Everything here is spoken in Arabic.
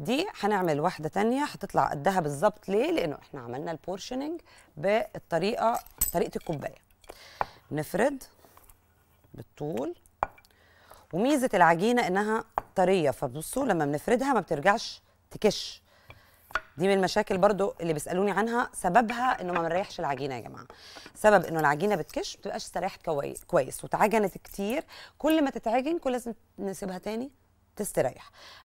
دي هنعمل واحده تانية هتطلع قدها بالظبط ليه لانه احنا عملنا البورشننج بالطريقه طريقه الكوبايه نفرد بالطول وميزه العجينه انها طريه فبصوا لما بنفردها ما بترجعش تكش دي من المشاكل برضو اللي بيسالوني عنها سببها انه ما بنريحش العجينه يا جماعه سبب انه العجينه بتكش ما بتبقاش استريحت كويس وتعجنت كتير كل ما تتعجن كل لازم نسيبها تاني تستريح